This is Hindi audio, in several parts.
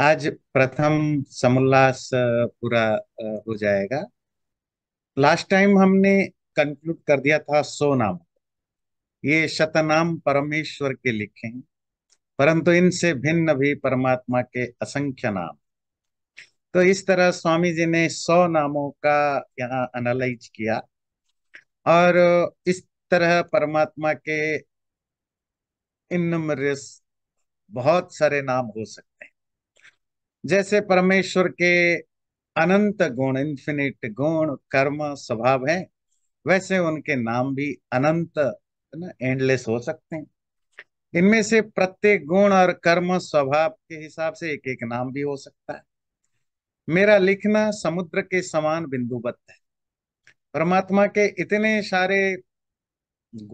आज प्रथम समोल्लास पूरा हो जाएगा लास्ट टाइम हमने कंक्लूड कर दिया था सो नाम ये शतनाम परमेश्वर के लिखे परंतु इनसे भिन्न भी परमात्मा के असंख्य नाम तो इस तरह स्वामी जी ने सौ नामों का यहाँ एनालाइज किया और इस तरह परमात्मा के इन बहुत सारे नाम हो सकते हैं जैसे परमेश्वर के अनंत गुण इन्फिनिट गुण कर्म स्वभाव है वैसे उनके नाम भी अनंत ना एंडलेस हो सकते हैं इनमें से प्रत्येक गुण और कर्म स्वभाव के हिसाब से एक एक नाम भी हो सकता है मेरा लिखना समुद्र के समान बिंदुबद्ध है परमात्मा के इतने सारे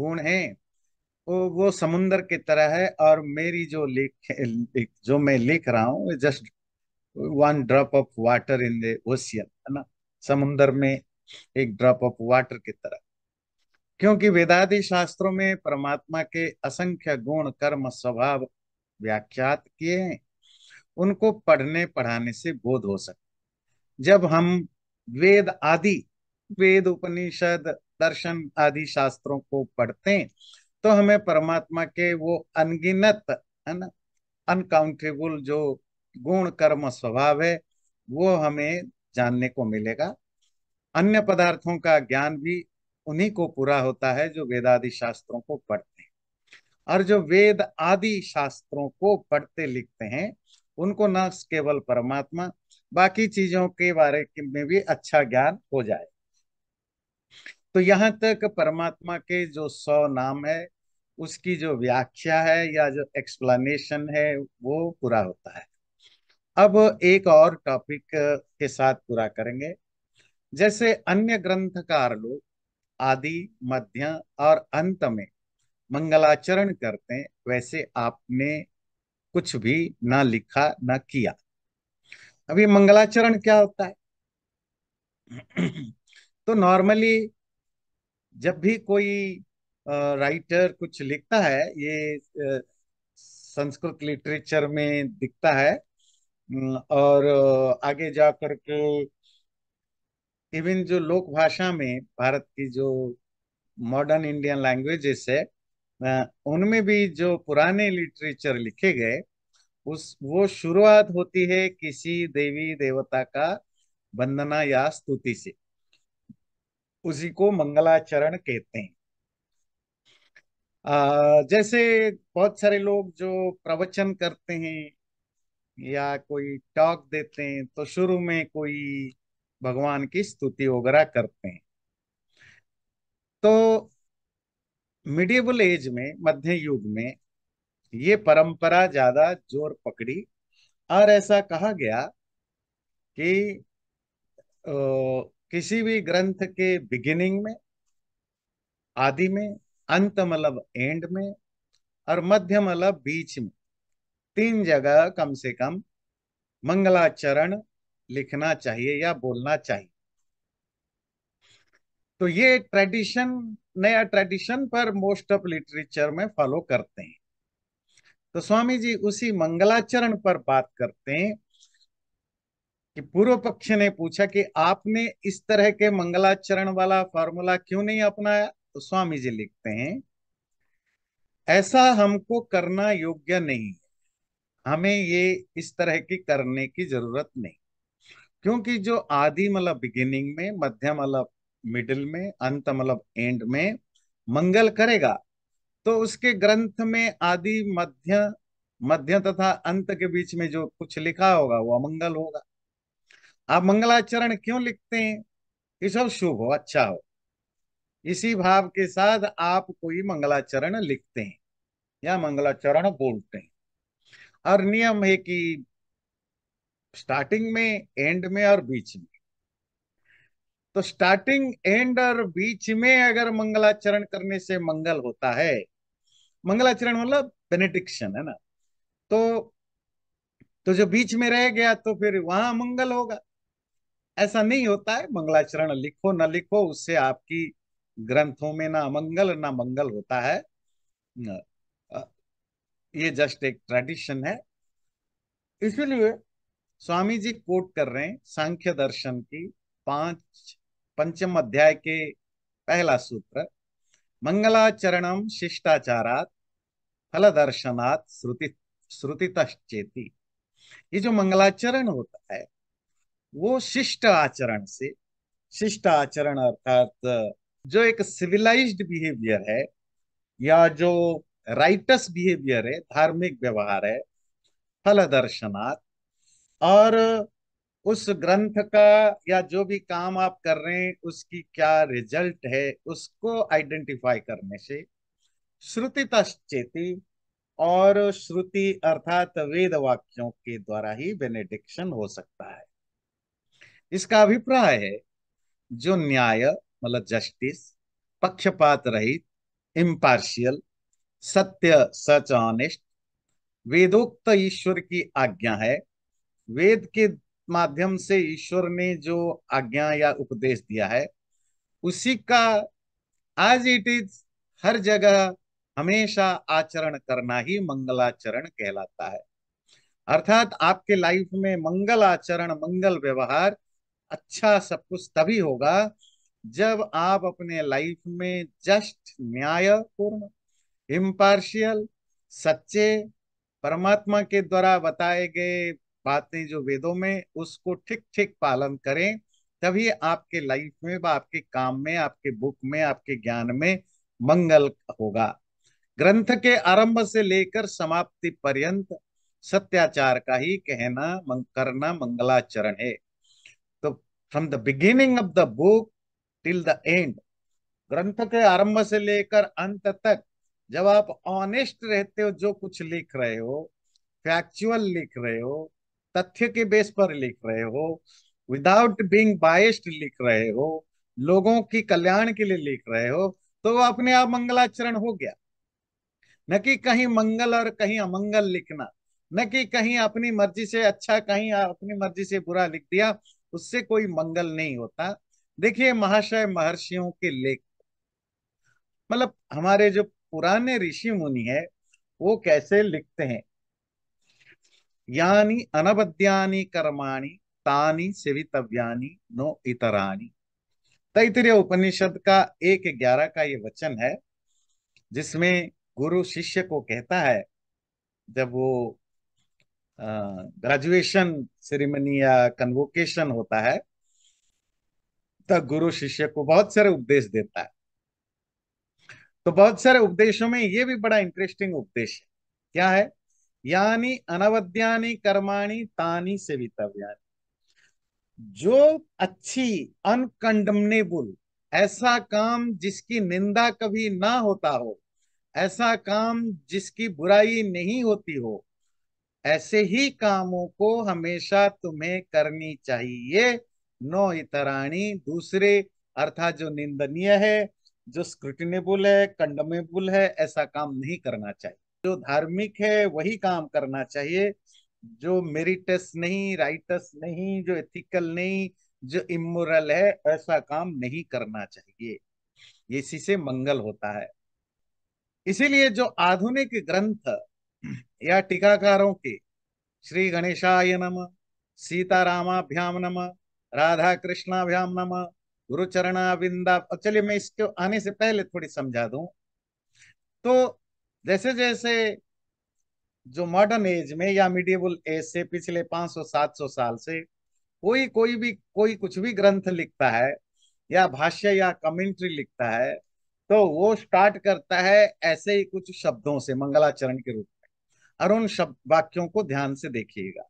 गुण हैं वो वो समुन्द्र की तरह है और मेरी जो लिख जो मैं लिख रहा हूँ just one drop of water in the ocean है ना समुन्द्र में एक ड्रॉप ऑफ वाटर की तरह क्योंकि वेदादि शास्त्रों में परमात्मा के असंख्य गुण कर्म स्वभाव व्याख्यात किए हैं उनको पढ़ने पढ़ाने से बोध हो सके जब हम वेद आदि वेद उपनिषद दर्शन आदि शास्त्रों को पढ़ते हैं तो हमें परमात्मा के वो अनगिनत है ना अनकाउंटेबल जो गुण कर्म स्वभाव है वो हमें जानने को मिलेगा अन्य पदार्थों का ज्ञान भी उन्हीं को पूरा होता है जो वेदादि शास्त्रों को पढ़ते हैं और जो वेद आदि शास्त्रों को पढ़ते लिखते हैं उनको न केवल परमात्मा बाकी चीजों के बारे में भी अच्छा ज्ञान हो जाए तो यहाँ तक परमात्मा के जो सौ नाम है उसकी जो व्याख्या है या जो एक्सप्लेनेशन है वो पूरा होता है अब एक और टॉपिक के साथ पूरा करेंगे जैसे अन्य ग्रंथकार लोग आदि मध्य और अंत में मंगलाचरण करते हैं वैसे आपने कुछ भी ना लिखा ना किया अभी मंगलाचरण क्या होता है तो नॉर्मली जब भी कोई राइटर कुछ लिखता है ये संस्कृत लिटरेचर में दिखता है हम्म, और आगे जा करके इवन जो लोक भाषा में भारत की जो मॉडर्न इंडियन लैंग्वेजेस है उनमें भी जो पुराने लिटरेचर लिखे गए उस वो शुरुआत होती है किसी देवी देवता का वंदना या स्तुति से उसी को मंगलाचरण कहते हैं आ, जैसे बहुत सारे लोग जो प्रवचन करते हैं या कोई टॉक देते हैं तो शुरू में कोई भगवान की स्तुति वगैरह करते हैं तो मिडिबल एज में मध्य युग में ये परंपरा ज्यादा जोर पकड़ी और ऐसा कहा गया कि ओ, किसी भी ग्रंथ के बिगिनिंग में आदि में अंत मतलब एंड में और मध्य मतलब बीच में तीन जगह कम से कम मंगलाचरण लिखना चाहिए या बोलना चाहिए तो ये ट्रेडिशन नया ट्रेडिशन पर मोस्ट ऑफ लिटरेचर में फॉलो करते हैं तो स्वामी जी उसी मंगलाचरण पर बात करते हैं कि पूर्व पक्ष ने पूछा कि आपने इस तरह के मंगलाचरण वाला फॉर्मूला क्यों नहीं अपनाया तो स्वामी जी लिखते हैं ऐसा हमको करना योग्य नहीं हमें ये इस तरह की करने की जरूरत नहीं क्योंकि जो आदि मतलब बिगिनिंग में मध्य मतलब मिडिल में अंत मतलब एंड में मंगल करेगा तो उसके ग्रंथ में आदि मध्य मध्य तथा अंत के बीच में जो कुछ लिखा होगा वो अमंगल होगा आप मंगलाचरण क्यों लिखते हैं ये सब शुभ हो अच्छा हो इसी भाव के साथ आप कोई मंगलाचरण लिखते हैं या मंगलाचरण बोलते हैं और नियम है कि स्टार्टिंग में एंड में और बीच में तो स्टार्टिंग एंड और बीच में अगर मंगलाचरण करने से मंगल होता है मंगलाचरण मतलब बेनेडिक्शन है ना तो तो जो बीच में रह गया तो फिर वहां मंगल होगा ऐसा नहीं होता है मंगलाचरण लिखो ना लिखो उससे आपकी ग्रंथों में ना मंगल ना मंगल होता है ये जस्ट एक ट्रेडिशन है इसलिए स्वामी जी कोट कर रहे हैं सांख्य दर्शन की पांच पंचम अध्याय के पहला सूत्र मंगलाचरणम शिष्टाचारात फल दर्शनात् श्रुति श्रुतितश्चेती ये जो मंगलाचरण होता है वो शिष्ट आचरण से शिष्ट आचरण अर्थात जो एक सिविलाइज्ड बिहेवियर है या जो राइटस बिहेवियर है धार्मिक व्यवहार है फल दर्शनार्थ और उस ग्रंथ का या जो भी काम आप कर रहे हैं उसकी क्या रिजल्ट है उसको आइडेंटिफाई करने से श्रुति तश्चेती और श्रुति अर्थात वेद वाक्यों के द्वारा ही बेनेडिक्शन हो सकता है इसका अभिप्राय है जो न्याय मतलब जस्टिस पक्षपात रहित इम्पार्शियल सत्य सच अनिष्ट वेदोक्त ईश्वर की आज्ञा है वेद के माध्यम से ईश्वर ने जो आज्ञा या उपदेश दिया है उसी का आज इट इज हर जगह हमेशा आचरण करना ही मंगलाचरण कहलाता है अर्थात आपके लाइफ में मंगल आचरण मंगल व्यवहार अच्छा सब कुछ तभी होगा जब आप अपने लाइफ में जस्ट न्याय पूर्ण इम्पार्शियल सच्चे परमात्मा के द्वारा बताए गए बातें जो वेदों में उसको ठीक ठीक पालन करें तभी आपके लाइफ में व आपके काम में आपके बुक में आपके ज्ञान में मंगल होगा ग्रंथ के आरंभ से लेकर समाप्ति पर्यंत सत्याचार का ही कहना मंग, करना मंगलाचरण है तो from the beginning of the book till the end ग्रंथ के आरंभ से लेकर अंत तक जब आप ऑनेस्ट रहते हो जो कुछ लिख रहे हो फैक्चुअल लिख रहे हो तथ्य के बेस पर लिख रहे हो विदाउट बीइंग बाइस्ड लिख रहे हो लोगों की कल्याण के लिए लिख रहे हो तो वो अपने आप मंगलाचरण हो गया न कि कहीं मंगल और कहीं अमंगल लिखना न कि कहीं अपनी मर्जी से अच्छा कहीं अपनी मर्जी से बुरा लिख दिया उससे कोई मंगल नहीं होता देखिए महाशय महर्षियों के लेख मतलब हमारे जो पुराने ऋषि मुनि है वो कैसे लिखते हैं यानी अनबद्यानी कर्माणी तानी सेवितव्यानि नो इतरानी तैतरीय उपनिषद का एक ग्यारह का ये वचन है जिसमें गुरु शिष्य को कहता है जब वो ग्रेजुएशन सेरेमनी या कन्वोकेशन होता है तब गुरु शिष्य को बहुत सारे उपदेश देता है तो बहुत सारे उपदेशों में ये भी बड़ा इंटरेस्टिंग उपदेश है क्या है यानी अनवद्यानी कर्माणी तानी सेवितव्यानी जो अच्छी अनकंडमनेबल ऐसा काम जिसकी निंदा कभी ना होता हो ऐसा काम जिसकी बुराई नहीं होती हो ऐसे ही कामों को हमेशा तुम्हें करनी चाहिए नौ इतराणी दूसरे अर्थात जो निंदनीय है जो स्क्रूटिनेबल है कंडमेबल है ऐसा काम नहीं करना चाहिए जो धार्मिक है वही काम करना चाहिए जो मेरिटस नहीं राइटस नहीं जो एथिकल नहीं जो इमोरल है ऐसा काम नहीं करना चाहिए इसी से मंगल होता है इसीलिए जो आधुनिक ग्रंथ या टीकाकारों के श्री गणेशाय नम सीतारामाभ्याम नम राधा कृष्णाभ्याम नम गुरु चरणाविंदा चलिए मैं इसके आने से पहले थोड़ी समझा दू तो जैसे जैसे जो मॉडर्न एज में या मिडिवल एज से पिछले 500-700 साल से कोई कोई भी कोई कुछ भी ग्रंथ लिखता है या भाष्य या कमेंट्री लिखता है तो वो स्टार्ट करता है ऐसे ही कुछ शब्दों से मंगलाचरण के रूप में और उन शब्द वाक्यों को ध्यान से देखिएगा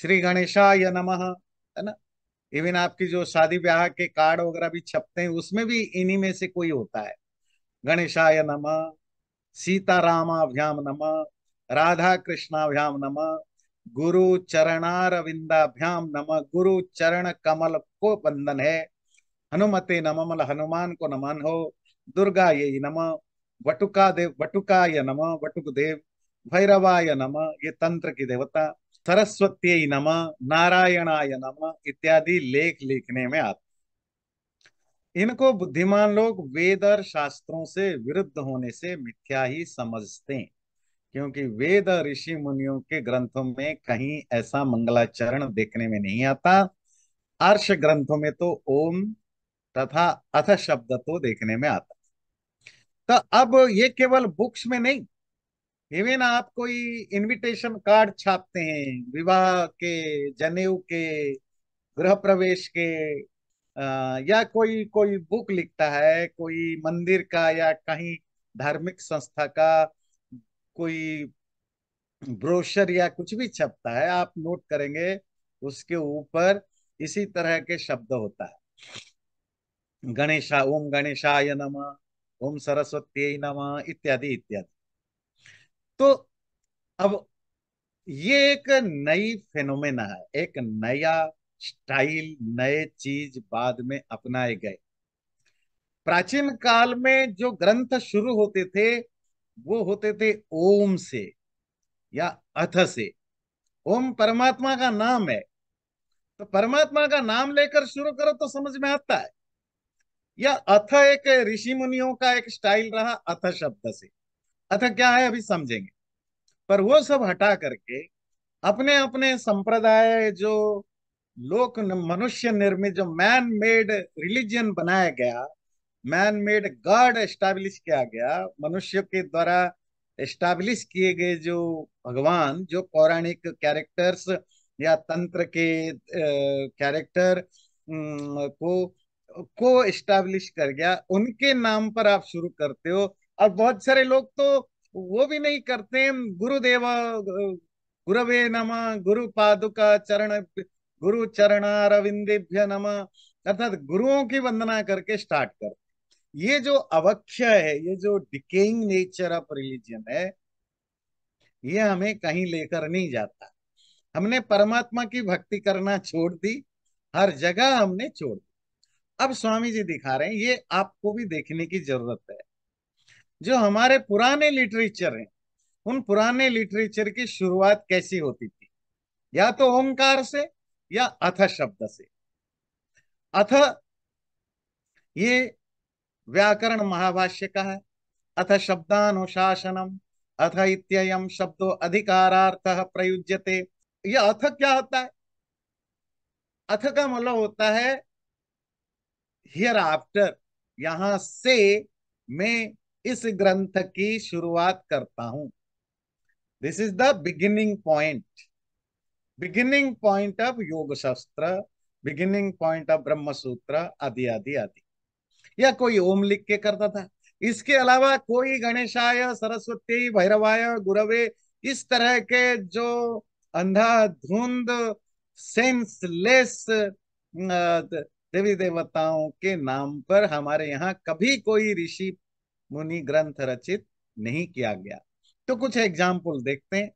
श्री गणेशाय नमः है ना इवन आपकी जो शादी ब्याह के कार्ड वगैरह भी छपते हैं उसमें भी इन्हीं में से कोई होता है गणेशाय नम सीतारामाभ्याम नम राधा कृष्णाभ्याम नम गुरु चरणारविंदाभ्याम नम गुरु चरण कमल को बंधन है हनुमते नमल हनुमान को नमन हो दुर्गा ये नम वटुका देव वटुकाय नम वटुक देव भैरवाय नम ये तंत्र की देवता सरस्वती नम नारायणाय नम इत्यादि लेख लिखने में आते इनको बुद्धिमान लोग वेद और शास्त्रों से विरुद्ध होने से मिथ्या ही समझते हैं क्योंकि वेद और ऋषि मुनियों के ग्रंथों में कहीं ऐसा मंगलाचरण देखने में नहीं आता अर्ष ग्रंथों में तो ओम तथा अथ शब्द तो देखने में आता तो अब ये केवल बुक्स में नहीं इवन आप कोई इनविटेशन कार्ड छापते हैं विवाह के जनेऊ के गृह प्रवेश के आ, या कोई कोई बुक लिखता है कोई मंदिर का या कहीं धार्मिक संस्था का कोई ब्रोशर या कुछ भी छपता है आप नोट करेंगे उसके ऊपर इसी तरह के शब्द होता है गणेशा ओम गणेशा नमः ओम सरस्वती नमः इत्यादि इत्यादि तो अब ये एक नई फेनोमेना है एक नया स्टाइल नए चीज बाद में अपनाए गए प्राचीन काल में जो ग्रंथ शुरू होते थे वो होते थे ओम से या अथ से ओम परमात्मा का नाम है तो परमात्मा का नाम लेकर शुरू करो तो समझ में आता है या अथ एक ऋषि मुनियों का एक स्टाइल रहा अथ शब्द से अतः अच्छा, क्या है अभी समझेंगे पर वो सब हटा करके अपने अपने संप्रदाय जो लोक मनुष्य निर्मित जो मैन मेड रिलीजन बनाया गया मैन मेड गॉड एस्टैब्लिश किया गया मनुष्य के द्वारा एस्टैब्लिश किए गए जो भगवान जो पौराणिक कैरेक्टर्स या तंत्र के कैरेक्टर को को एस्टैब्लिश कर गया उनके नाम पर आप शुरू करते हो और बहुत सारे लोग तो वो भी नहीं करते हैं गुरुदेव गुरवे नम गुरु पादुका चरण गुरु चरण चरणारविंदेभ्य नम अर्थात गुरुओं की वंदना करके स्टार्ट कर ये जो अवक्ष है ये जो डिकेइंग नेचर ऑफ रिलीजन है ये हमें कहीं लेकर नहीं जाता हमने परमात्मा की भक्ति करना छोड़ दी हर जगह हमने छोड़ दी अब स्वामी जी दिखा रहे हैं ये आपको भी देखने की जरूरत है जो हमारे पुराने लिटरेचर हैं उन पुराने लिटरेचर की शुरुआत कैसी होती थी या तो ओंकार से या अथ शब्द से अथ ये व्याकरण महाभाष्य का है अथ शब्दानुशासनम अथ इत्ययम शब्दो अधिकारार्थ प्रयुज्यते यह अथ क्या होता है अथ का मतलब होता है हियर आफ्टर यहां से मैं इस ग्रंथ की शुरुआत करता हूं this is the beginning point beginning point of Yog Shastra beginning point of ब्रह्म सूत्र आदि आदि आदि या कोई ओम लिख के करता था इसके अलावा कोई गणेशाय सरस्वती भैरवाय गुरवे इस तरह के जो अंधा धुंध सेंसलेस देवी देवताओं के नाम पर हमारे यहाँ कभी कोई ऋषि मुनि ग्रंथ रचित नहीं किया गया तो कुछ एग्जाम्पल देखते हैं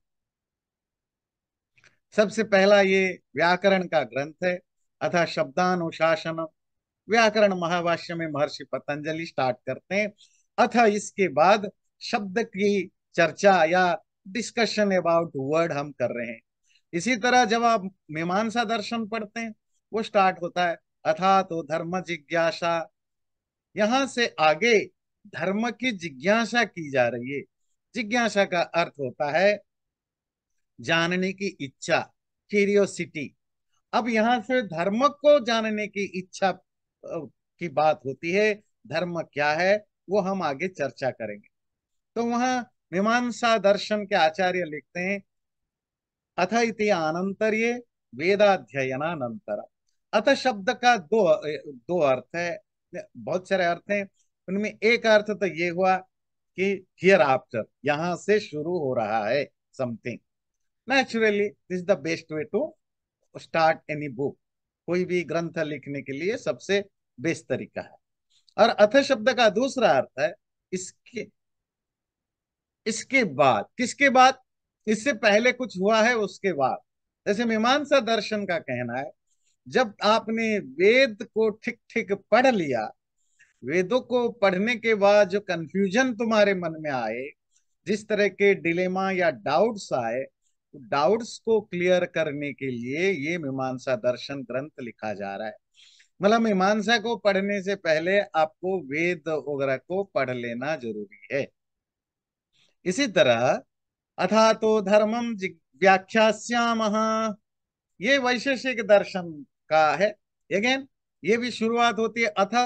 सबसे पहला ये व्याकरण का ग्रंथ है अथा शब्दानुशासन व्याकरण महावाष्य में महर्षि पतंजलि स्टार्ट करते हैं अथा इसके बाद शब्द की चर्चा या डिस्कशन अबाउट वर्ड हम कर रहे हैं इसी तरह जब आप मीमांसा दर्शन पढ़ते हैं वो स्टार्ट होता है अथा तो धर्म जिज्ञासा यहां से आगे धर्म की जिज्ञासा की जा रही है जिज्ञासा का अर्थ होता है जानने की इच्छा क्यूरियोसिटी अब यहां से धर्म को जानने की इच्छा की बात होती है धर्म क्या है वो हम आगे चर्चा करेंगे तो वहां मीमांसा दर्शन के आचार्य लिखते हैं अथ इति ये वेदाध्ययनानंतर अथ शब्द का दो दो अर्थ है बहुत सारे अर्थ हैं उनमें एक अर्थ तो ये हुआ कि हियर आफ्टर यहां से शुरू हो रहा है something naturally this the best way to start any book कोई भी ग्रंथ लिखने के लिए सबसे बेस्ट तरीका है और अथ शब्द का दूसरा अर्थ है इसके इसके बाद किसके बाद इससे पहले कुछ हुआ है उसके बाद जैसे मीमांसा दर्शन का कहना है जब आपने वेद को ठीक ठीक पढ़ लिया वेदों को पढ़ने के बाद जो कंफ्यूजन तुम्हारे मन में आए जिस तरह के डिलेमा या डाउट्स आए तो डाउट्स को क्लियर करने के लिए ये मीमांसा दर्शन ग्रंथ लिखा जा रहा है मतलब मीमांसा को पढ़ने से पहले आपको वेद वगैरह को पढ़ लेना जरूरी है इसी तरह अथा तो धर्मम व्याख्या ये वैशेषिक दर्शन का है अगेन ये भी शुरुआत होती है अथा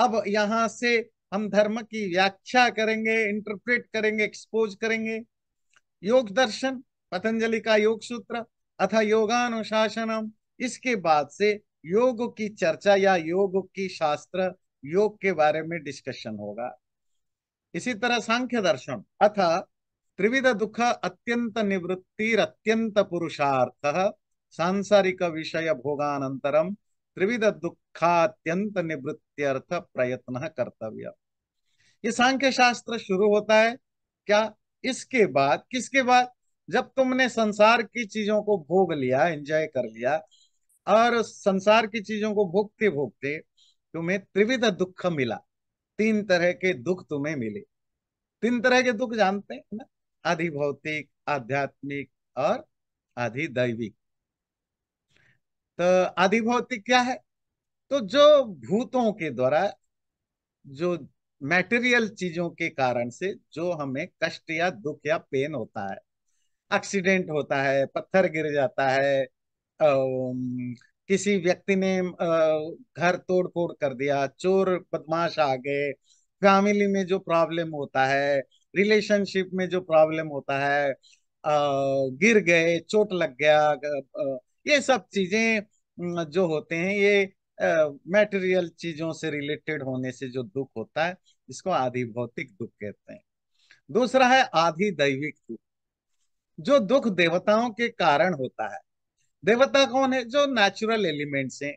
अब यहां से हम धर्म की व्याख्या करेंगे इंटरप्रेट करेंगे एक्सपोज करेंगे योग दर्शन पतंजलि का योग सूत्र अथा योगानुशासनम इसके बाद से योग की चर्चा या योग की शास्त्र योग के बारे में डिस्कशन होगा इसी तरह सांख्य दर्शन अथा त्रिविध दुख अत्यंत निवृत्तिर अत्यंत पुरुषार्थ सांसारिक विषय भोगानंतरम त्रिविध दुखात्यंत अर्थ प्रयत्न कर्तव्य ये सांख्य शास्त्र शुरू होता है क्या इसके बाद किसके बाद जब तुमने संसार की चीजों को भोग लिया एंजॉय कर लिया और संसार की चीजों को भोगते भोगते तुम्हें त्रिविध दुख मिला तीन तरह के दुख तुम्हें मिले तीन तरह के दुख जानते हैं ना आधि भौतिक आध्यात्मिक और आधि दैविक तो आदि भौतिक क्या है तो जो भूतों के द्वारा जो मैटेरियल चीजों के कारण से जो हमें कष्ट या दुख या पेन होता है एक्सीडेंट होता है पत्थर गिर जाता है किसी व्यक्ति ने घर तोड़ फोड़ कर दिया चोर बदमाश आ गए फैमिली में जो प्रॉब्लम होता है रिलेशनशिप में जो प्रॉब्लम होता है गिर गए चोट लग गया ये सब चीजें जो होते हैं ये मेटेरियल चीजों से रिलेटेड होने से जो दुख होता है इसको आधि भौतिक दुख कहते हैं दूसरा है आधि दैविक दुख जो दुख देवताओं के कारण होता है देवता कौन है जो नेचुरल एलिमेंट्स हैं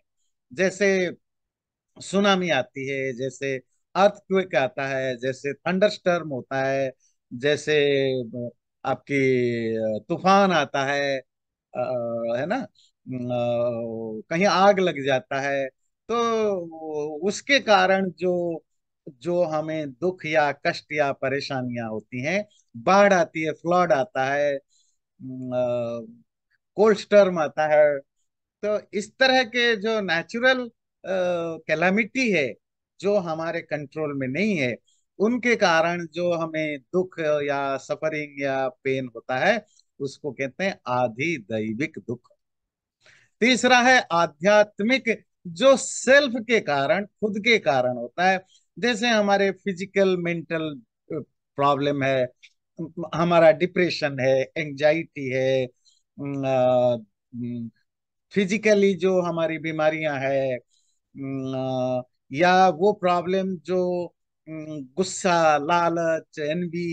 जैसे सुनामी आती है जैसे अर्थक्वेक आता है जैसे थंडरस्टर्म होता है जैसे आपकी तूफान आता है है ना कहीं आग लग जाता है तो उसके कारण जो जो हमें दुख या कष्ट या परेशानियां होती हैं बाढ़ आती है फ्लड आता है कोल्ड स्टर्म आता है तो इस तरह के जो नेचुरल कैलामिटी है जो हमारे कंट्रोल में नहीं है उनके कारण जो हमें दुख या सफरिंग या पेन होता है उसको कहते हैं आधि दैविक दुख तीसरा है आध्यात्मिक जो सेल्फ के कारण खुद के कारण होता है जैसे हमारे फिजिकल मेंटल प्रॉब्लम है हमारा डिप्रेशन है एंजाइटी है फिजिकली जो हमारी बीमारियां है या वो प्रॉब्लम जो गुस्सा लालच एनवी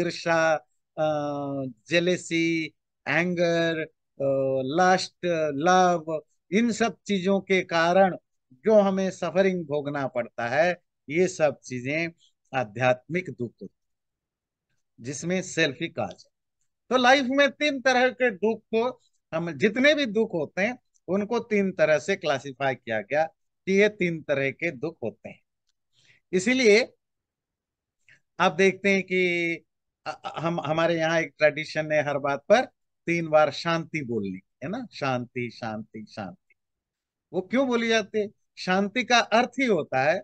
ईर्षा जेलेसी एंगर लस्ट लव इन सब चीजों के कारण जो हमें सफरिंग भोगना पड़ता है ये सब चीजें आध्यात्मिक दुख जिसमें सेल्फी काज तो लाइफ में तीन तरह के दुख को हम जितने भी दुख होते हैं उनको तीन तरह से क्लासिफाई किया गया कि ये तीन तरह के दुख होते हैं इसीलिए आप देखते हैं कि हम हमारे यहाँ एक ट्रेडिशन है हर बात पर तीन बार शांति बोलनी है ना शांति शांति शांति वो क्यों बोली जाती है शांति का अर्थ ही होता है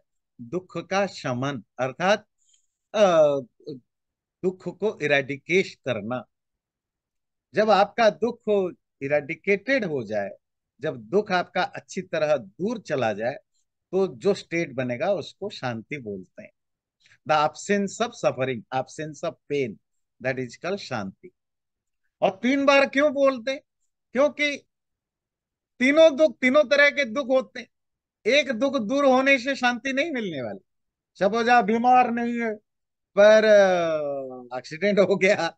दुख का शमन अर्थात दुख को इराडिकेश करना जब आपका दुख इरेडिकेटेड हो जाए जब दुख आपका अच्छी तरह दूर चला जाए तो जो स्टेट बनेगा उसको शांति बोलते हैं the absence of suffering absence of pain that is calm शांति और तीन बार क्यों बोलते क्योंकि तीनों दुख तीनों तरह के दुख होते हैं एक दुख दूर होने से शांति नहीं मिलने वाली सपोज आप बीमार नहीं है पर एक्सीडेंट हो गया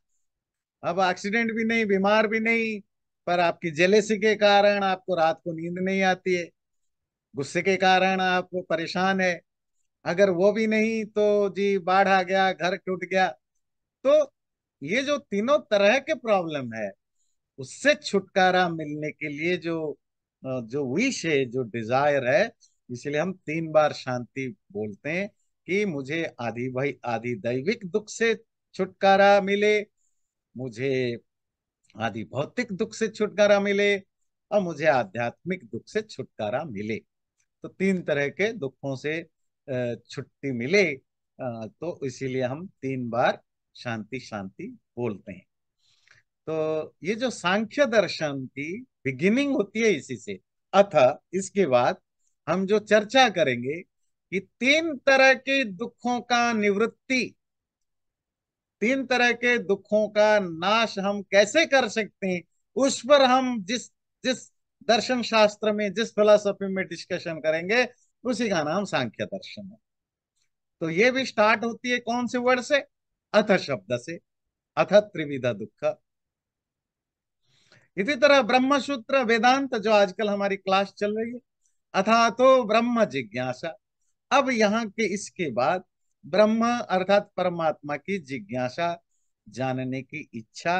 अब एक्सीडेंट भी नहीं बीमार भी नहीं पर आपकी जेलेसी के कारण आपको रात को नींद नहीं आती है गुस्से के कारण आप परेशान है अगर वो भी नहीं तो जी बाढ़ आ गया घर टूट गया तो ये जो तीनों तरह के प्रॉब्लम है उससे छुटकारा मिलने के लिए जो जो विश है जो डिजायर है इसलिए हम तीन बार शांति बोलते हैं कि मुझे आदि भाई आदि दैविक दुख से छुटकारा मिले मुझे आदि भौतिक दुख से छुटकारा मिले और मुझे आध्यात्मिक दुख से छुटकारा मिले तो तीन तरह के दुखों से छुट्टी मिले तो इसीलिए हम तीन बार शांति शांति बोलते हैं तो ये जो सांख्य दर्शन की बिगिनिंग होती है इसी से अथ इसके बाद हम जो चर्चा करेंगे कि तीन तरह के दुखों का निवृत्ति तीन तरह के दुखों का नाश हम कैसे कर सकते हैं उस पर हम जिस जिस दर्शन शास्त्र में जिस फिलोसफी में डिस्कशन करेंगे उसी का नाम सांख्य दर्शन है तो ये भी स्टार्ट होती है कौन से वर्ड से अथ शब्द से अथ त्रिविधा दुख इसी तरह ब्रह्म सूत्र वेदांत जो आजकल हमारी क्लास चल रही है अथा तो ब्रह्म जिज्ञासा अब यहाँ के इसके बाद ब्रह्म अर्थात परमात्मा की जिज्ञासा जानने की इच्छा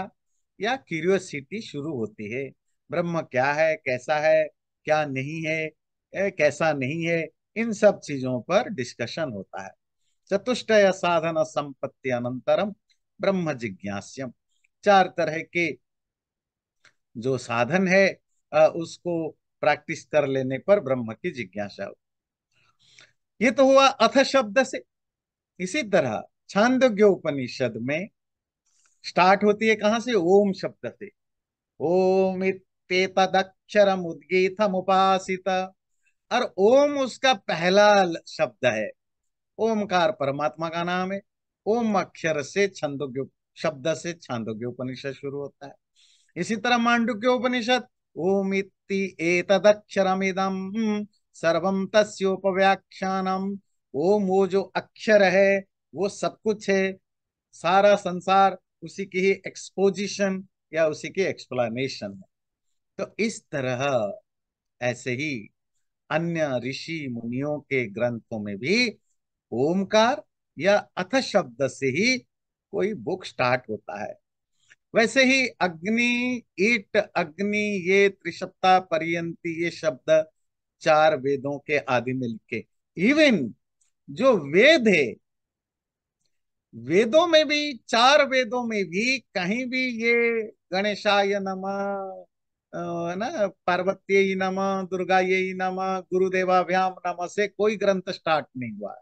या क्यूरियोसिटी शुरू होती है ब्रह्म क्या है कैसा है क्या नहीं है कैसा नहीं है इन सब चीजों पर डिस्कशन होता है चतुष्टय साधन संपत्ति अनंतरम ब्रह्म जिज्ञास्यम चार तरह के जो साधन है उसको प्रैक्टिस कर लेने पर ब्रह्म की जिज्ञासा हो ये तो हुआ अथ शब्द से इसी तरह छांदोग्य उपनिषद में स्टार्ट होती है कहां से ओम शब्द से ओम इतदक्षरम उद्गीतम उपासिता और ओम उसका पहला शब्द है ओमकार परमात्मा का नाम है ओम अक्षर से छंदोग्य शब्द से छांदोग्य उपनिषद शुरू होता है इसी तरह मांडुक्य उपनिषद ओम इति एतदक्षरमिदम सर्वम तस्योपव्याख्यानम ओम वो जो अक्षर है वो सब कुछ है सारा संसार उसी की ही एक्सपोजिशन या उसी की एक्सप्लेनेशन है तो इस तरह ऐसे ही अन्य ऋषि मुनियों के ग्रंथों में भी ओमकार या अथ शब्द से ही कोई बुक स्टार्ट होता है वैसे ही अग्नि ईट अग्नि ये त्रिशप्ता पर्यंती ये शब्द चार वेदों के आदि में लिखे इवन जो वेद है वेदों में भी चार वेदों में भी कहीं भी ये गणेशाय नमः ना पार्वती ही नम दुर्गा ये ही नम गुरुदेवाभ्याम नम से कोई ग्रंथ स्टार्ट नहीं हुआ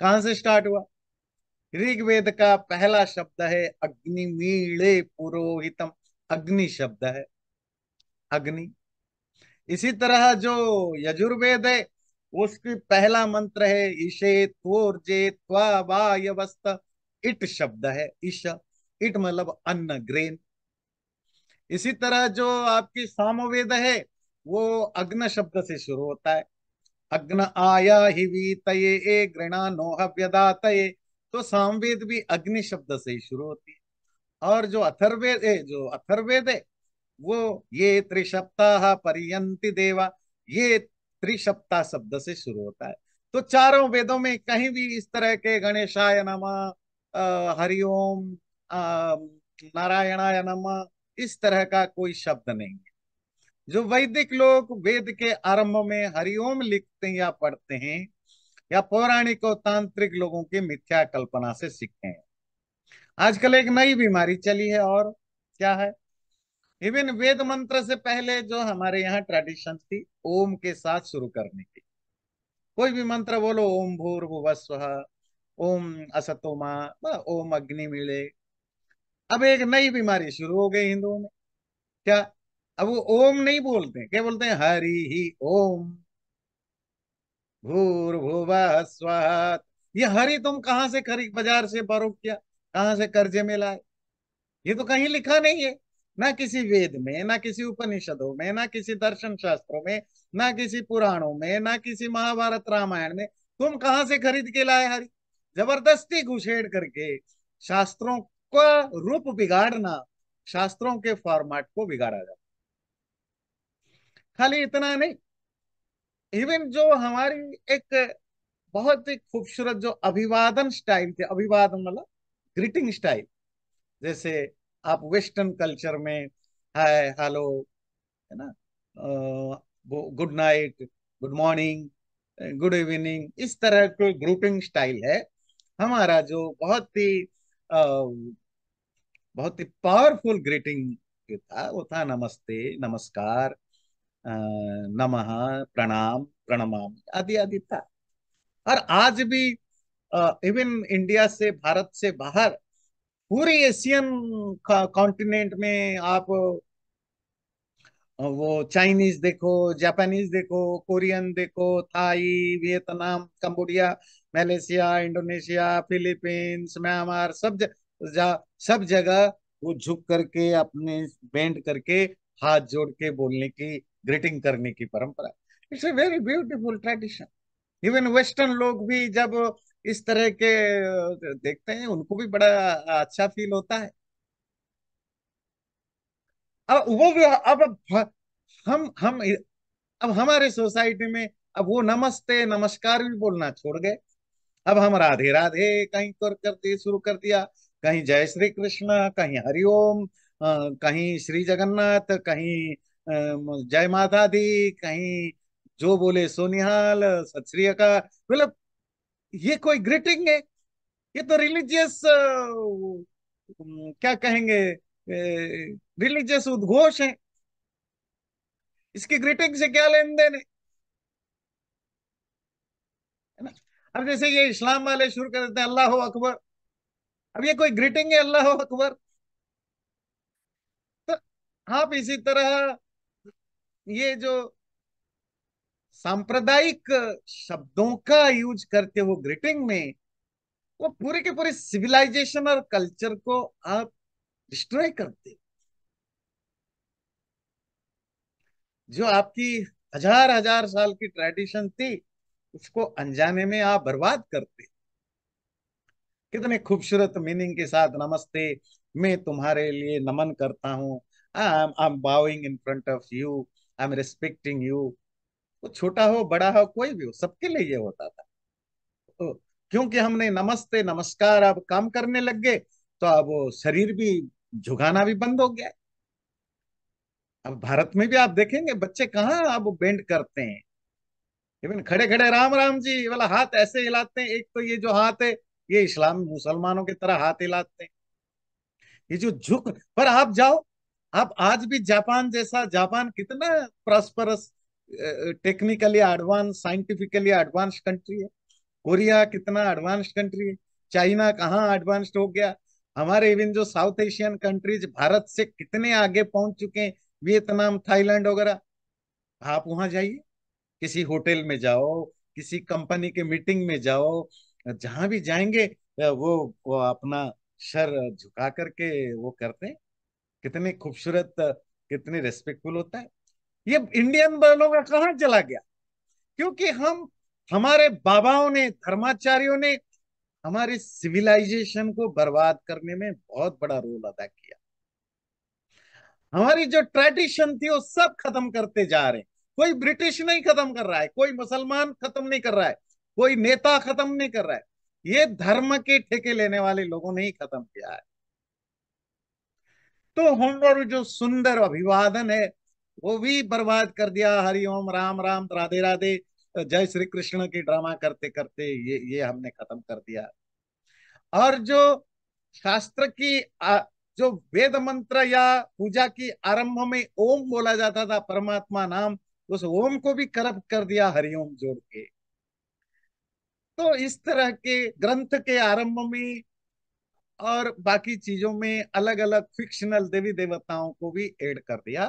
कहां से स्टार्ट हुआ ऋग्वेद का पहला शब्द है मीले पुरोहितम अग्नि शब्द है अग्नि इसी तरह जो यजुर्वेद है उसकी पहला मंत्र है ईशे तोर्जे त्वा वायवस्त इट शब्द है ईश इट मतलब अन्न ग्रेन इसी तरह जो आपकी सामवेद है वो अग्न शब्द से शुरू होता है अग्न आया ही वीत ए घृणा नोह व्यदात तो सामवेद भी अग्नि शब्द से ही शुरू होती है और जो अथर्वेद जो अथर्वेद है वो ये त्रिशप्ताह परियंति देवा ये त्रिशप्ता शब्द से शुरू होता है तो चारों वेदों में कहीं भी इस तरह के गणेशाय नमः हरिओम नारायणाय नमः इस तरह का कोई शब्द नहीं है जो वैदिक लोग वेद के आरंभ में हरिओम लिखते हैं या पढ़ते हैं या पौराणिक और तांत्रिक लोगों की मिथ्या कल्पना से सीखते हैं आजकल एक नई बीमारी चली है और क्या है इवन वेद मंत्र से पहले जो हमारे यहाँ ट्रेडिशन थी ओम के साथ शुरू करने की कोई भी मंत्र बोलो ओम भूर्भुवस्व ओम असतोमा ओम अग्नि मिले अब एक नई बीमारी शुरू हो गई हिंदुओं में क्या अब वो ओम नहीं बोलते क्या बोलते हैं हरि ही ओम भूर्भुव स्वाहत ये हरि तुम कहां से खरीद बाजार से बारो किया कहां से कर्जे में लाए ये तो कहीं लिखा नहीं है ना किसी वेद में ना किसी उपनिषदों में ना किसी दर्शन शास्त्रों में ना किसी पुराणों में ना किसी महाभारत रामायण में तुम कहां से खरीद के लाए हरि जबरदस्ती घुसेड़ करके शास्त्रों का रूप बिगाड़ना शास्त्रों के फॉर्मेट को बिगाड़ा जाता खाली इतना नहीं इवन जो हमारी एक बहुत ही खूबसूरत जो अभिवादन स्टाइल थे अभिवादन मतलब ग्रीटिंग स्टाइल जैसे आप वेस्टर्न कल्चर में हाय हेलो है ना good night good morning good evening इस तरह के ग्रुपिंग स्टाइल है हमारा जो बहुत ही बहुत ही पावरफुल ग्रीटिंग था वो था नमस्ते नमस्कार नमः प्रणाम प्रणमाम आदि आदि था और आज भी इवन इंडिया से भारत से बाहर पूरी एशियन कॉन्टिनेंट में आप वो चाइनीज देखो जापानीज देखो कोरियन देखो Thai Vietnam Cambodia Malaysia Indonesia Philippines Myanmar सब जा, सब जगह वो झुक करके अपने बेंड करके हाथ जोड़ के बोलने की ग्रीटिंग करने की परंपरा it's a very beautiful tradition even western लोग भी जब इस तरह के देखते हैं उनको भी बड़ा अच्छा फील होता है अब वो भी अब हम हम अब हमारे सोसाइटी में अब वो नमस्ते नमस्कार भी बोलना छोड़ गए अब हम राधे राधे कहीं कर करते शुरू कर दिया कहीं जय श्री कृष्ण कहीं हरिओम कहीं श्री जगन्नाथ कहीं जय माता दी कहीं जो बोले सोनिहाल सत श्री मतलब ये कोई ग्रीटिंग है ये तो रिलीजियस क्या कहेंगे रिलीजियस उद्घोष है इसकी ग्रीटिंग से क्या लेन देन है ना अब जैसे ये इस्लाम वाले शुरू कर देते हैं अल्लाह अकबर अब ये कोई ग्रीटिंग है अल्लाह अकबर तो आप इसी तरह ये जो सांप्रदायिक शब्दों का यूज करते हो ग्रीटिंग में वो पूरी की पूरी सिविलाइजेशन और कल्चर को आप डिस्ट्रॉय करते जो आपकी हजार हजार साल की ट्रेडिशन थी उसको अनजाने में आप बर्बाद करते कितने खूबसूरत मीनिंग के साथ नमस्ते मैं तुम्हारे लिए नमन करता हूँ I am bowing in front of you I am respecting you वो छोटा हो बड़ा हो कोई भी हो सबके लिए ये होता था तो क्योंकि हमने नमस्ते नमस्कार अब काम करने लग गए तो अब शरीर भी झुकाना भी बंद हो गया अब भारत में भी आप देखेंगे बच्चे कहाँ अब बेंड करते हैं इवन खड़े खड़े राम राम जी वाला हाथ ऐसे हिलाते हैं एक तो ये जो हाथ है ये इस्लाम मुसलमानों की तरह हाथ हिलाते हैं ये जो झुक पर आप जाओ आप आज भी जापान जैसा जापान कितना prosperous technically advance scientifically advance country है कोरिया कितना एडवांस कंट्री है चाइना कहाँ एडवांस्ड हो गया हमारे इवन जो साउथ एशियन कंट्रीज भारत से कितने आगे पहुंच चुके हैं वियतनाम थाईलैंड वगैरह आप वहां जाइए किसी होटल में जाओ किसी कंपनी के मीटिंग में जाओ जहां भी जाएंगे वो, वो अपना सर झुका करके वो करते हैं कितने खूबसूरत कितने रेस्पेक्टफुल होता है ये इंडियन बलों का कहा चला गया क्योंकि हम हमारे बाबाओं ने धर्माचार्यों ने हमारे सिविलाइजेशन को बर्बाद करने में बहुत बड़ा रोल अदा किया हमारी जो ट्रेडिशन थी वो सब खत्म करते जा रहे हैं कोई ब्रिटिश नहीं खत्म कर रहा है कोई मुसलमान खत्म नहीं कर रहा है कोई नेता खत्म नहीं कर रहा है ये धर्म के ठेके लेने वाले लोगों ने ही खत्म किया है तो हमारे जो सुंदर अभिवादन है वो भी बर्बाद कर दिया हरिओम राम राम राधे राधे जय श्री कृष्ण की ड्रामा करते करते ये ये हमने खत्म कर दिया और जो शास्त्र की जो वेद मंत्र या पूजा की आरंभ में ओम बोला जाता था परमात्मा नाम उस ओम को भी करप्ट कर दिया हरिओम जोड़ के तो इस तरह के ग्रंथ के आरंभ में और बाकी चीजों में अलग अलग फिक्शनल देवी देवताओं को भी ऐड कर दिया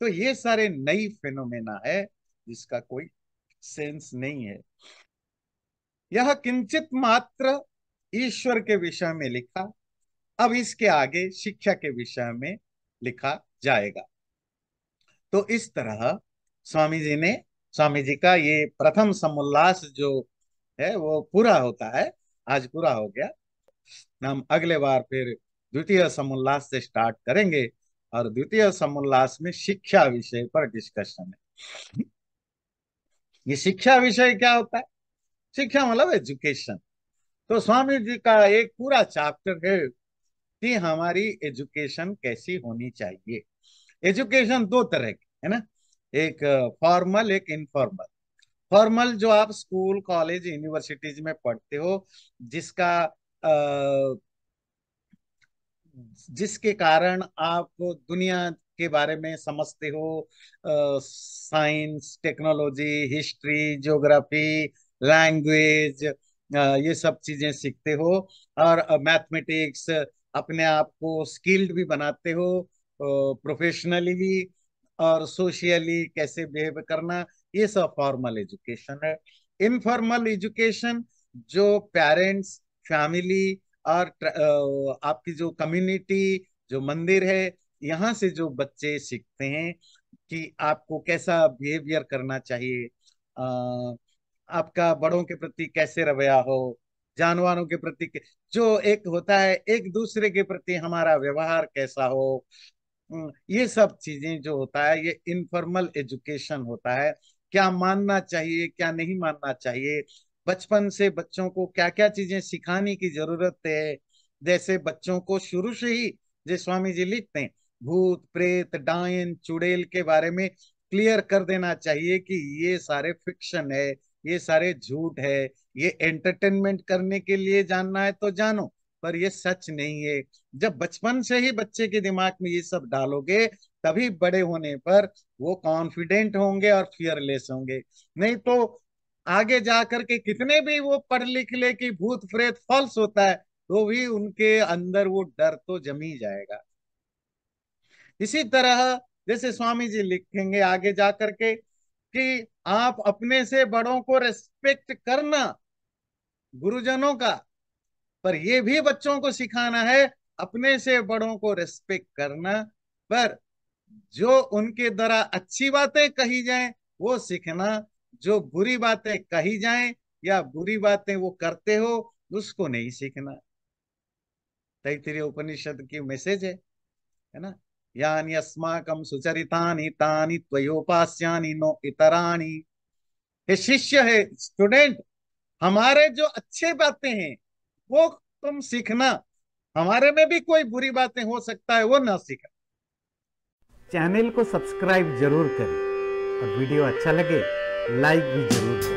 तो ये सारे नई फिनोमेना है जिसका कोई सेंस नहीं है यह किंचित मात्र ईश्वर के विषय में लिखा अब इसके आगे शिक्षा के विषय में लिखा जाएगा तो इस तरह स्वामी जी ने स्वामी जी का ये प्रथम समोल्लास जो है वो पूरा होता है आज पूरा हो गया हम अगले बार फिर द्वितीय समोल्लास से स्टार्ट करेंगे और द्वितीय समोल्लास में शिक्षा विषय पर डिस्कशन है ये शिक्षा विषय क्या होता है शिक्षा मतलब एजुकेशन तो स्वामी जी का एक पूरा चैप्टर है कि हमारी एजुकेशन कैसी होनी चाहिए एजुकेशन दो तरह की है ना एक फॉर्मल एक इनफॉर्मल फॉर्मल जो आप स्कूल कॉलेज यूनिवर्सिटीज में पढ़ते हो जिसका आ, जिसके कारण आप दुनिया के बारे में समझते हो science technology history geography language ये सब चीजें सीखते हो और मैथमेटिक्स अपने आप को स्किल्ड भी बनाते हो प्रोफेशनली भी और सोशली कैसे बिहेव करना ये सब फॉर्मल एजुकेशन है इनफॉर्मल एजुकेशन जो पेरेंट्स फैमिली और आपकी जो कम्युनिटी जो मंदिर है यहाँ से जो बच्चे सीखते हैं कि आपको कैसा बिहेवियर करना चाहिए आपका बड़ों के प्रति कैसे रवैया हो जानवरों के प्रति जो एक होता है एक दूसरे के प्रति हमारा व्यवहार कैसा हो ये सब चीजें जो होता है ये इनफॉर्मल एजुकेशन होता है क्या मानना चाहिए क्या नहीं मानना चाहिए बचपन से बच्चों को क्या क्या चीजें सिखाने की जरूरत है जैसे बच्चों को शुरू से ही जैसे स्वामी जी लिखते हैं भूत प्रेत डायन चुड़ैल के बारे में क्लियर कर देना चाहिए कि ये सारे फिक्शन है ये सारे झूठ है ये एंटरटेनमेंट करने के लिए जानना है तो जानो पर ये सच नहीं है जब बचपन से ही बच्चे के दिमाग में ये सब डालोगे तभी बड़े होने पर वो कॉन्फिडेंट होंगे और फियरलेस होंगे नहीं तो आगे जाकर के कितने भी वो पढ़ लिख ले कि भूत प्रेत फॉल्स होता है तो भी उनके अंदर वो डर तो जमी जाएगा इसी तरह जैसे स्वामी जी लिखेंगे आगे जा करके कि आप अपने से बड़ों को रेस्पेक्ट करना गुरुजनों का पर यह भी बच्चों को सिखाना है अपने से बड़ों को रेस्पेक्ट करना पर जो उनके द्वारा अच्छी बातें कही जाएं वो सीखना जो बुरी बातें कही जाएं या बुरी बातें वो करते हो उसको नहीं सीखना तैतरीय उपनिषद की मैसेज है है ना यान्यस्माकं सुचरितानि तानि त्वयोपास्यानि नो इतराणि हे शिष्य है स्टूडेंट हमारे जो अच्छे बातें हैं वो तुम सीखना हमारे में भी कोई बुरी बातें हो सकता है वो ना सीखना चैनल को सब्सक्राइब जरूर करें और वीडियो अच्छा लगे लाइक भी जरूर करें